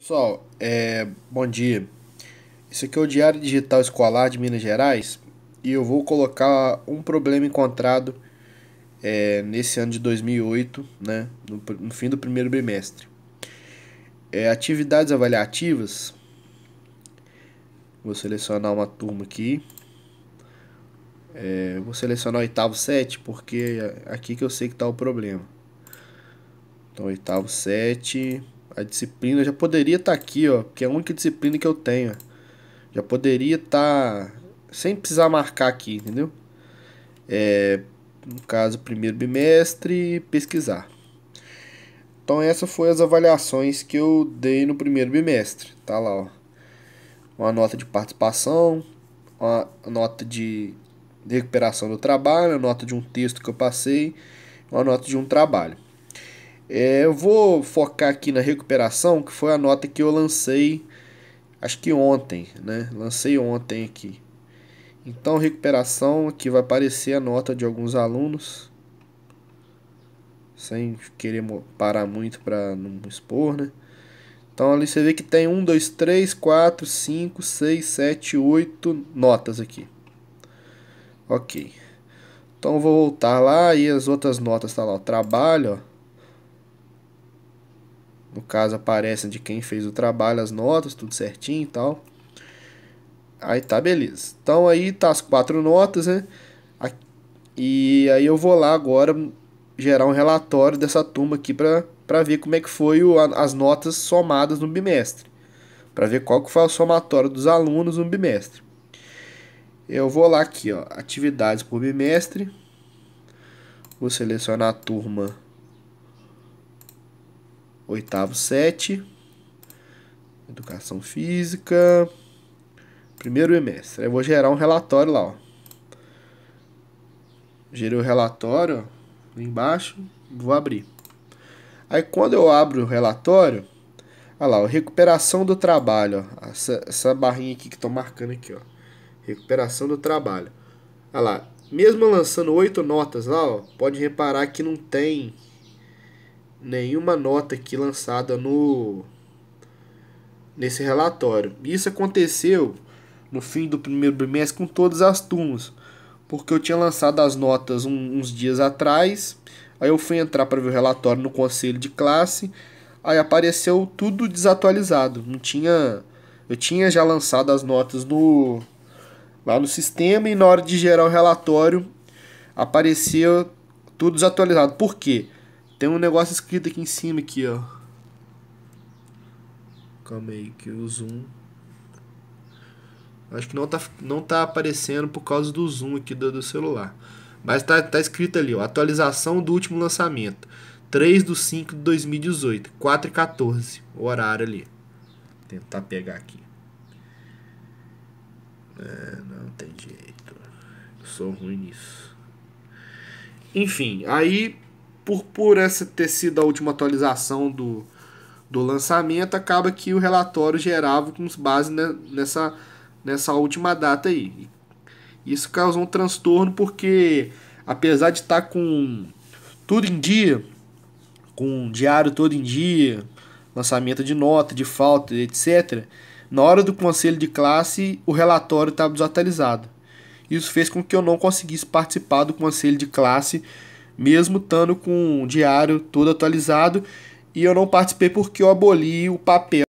Pessoal, é, bom dia. Isso aqui é o Diário Digital Escolar de Minas Gerais e eu vou colocar um problema encontrado é, nesse ano de 2008, né, no, no fim do primeiro bimestre. É, atividades avaliativas. Vou selecionar uma turma aqui. É, vou selecionar o oitavo sete porque é aqui que eu sei que está o problema. Então, oitavo sete a disciplina já poderia estar tá aqui, ó, que é a única disciplina que eu tenho. Já poderia estar tá sem precisar marcar aqui, entendeu? É, no caso, primeiro bimestre, pesquisar. Então essa foi as avaliações que eu dei no primeiro bimestre, tá lá, ó. Uma nota de participação, uma nota de recuperação do trabalho, a nota de um texto que eu passei, uma nota de um trabalho. É, eu vou focar aqui na recuperação, que foi a nota que eu lancei, acho que ontem, né? Lancei ontem aqui. Então, recuperação, aqui vai aparecer a nota de alguns alunos, sem querer parar muito para não expor, né? Então ali você vê que tem 1, 2, 3, 4, 5, 6, 7, 8 notas aqui. Ok. Então eu vou voltar lá e as outras notas tá lá, o trabalho, ó. No caso, aparecem de quem fez o trabalho, as notas, tudo certinho e tal. Aí tá, beleza. Então aí tá as quatro notas, né? E aí eu vou lá agora gerar um relatório dessa turma aqui pra, pra ver como é que foi o, as notas somadas no bimestre. Pra ver qual que foi o somatório dos alunos no bimestre. Eu vou lá aqui, ó, atividades por bimestre. Vou selecionar a turma oitavo sete, educação física, primeiro semestre. Eu vou gerar um relatório lá, ó. Gerei o relatório, ó, embaixo, vou abrir. Aí quando eu abro o relatório, olha lá, ó, recuperação do trabalho, ó, essa, essa barrinha aqui que estou marcando aqui, ó. Recuperação do trabalho. Olha lá, mesmo lançando oito notas lá, ó, pode reparar que não tem nenhuma nota aqui lançada no nesse relatório. Isso aconteceu no fim do primeiro bimestre com todas as turmas, porque eu tinha lançado as notas um, uns dias atrás. Aí eu fui entrar para ver o relatório no conselho de classe, aí apareceu tudo desatualizado. Não tinha eu tinha já lançado as notas no lá no sistema e na hora de gerar o relatório apareceu tudo desatualizado. Por quê? Tem um negócio escrito aqui em cima, aqui, ó. Calma aí, que o zoom... Acho que não tá, não tá aparecendo por causa do zoom aqui do, do celular. Mas tá, tá escrito ali, ó. Atualização do último lançamento. 3 do 5 de 2018. 4 e 14. O horário ali. Vou tentar pegar aqui. É, não tem jeito. Eu sou ruim nisso. Enfim, aí por, por essa ter sido a última atualização do, do lançamento, acaba que o relatório gerava com base nessa, nessa última data aí. Isso causou um transtorno porque, apesar de estar com tudo em dia, com diário todo em dia, lançamento de nota, de falta, etc., na hora do conselho de classe o relatório estava desatualizado. Isso fez com que eu não conseguisse participar do conselho de classe mesmo estando com o diário todo atualizado. E eu não participei porque eu aboli o papel.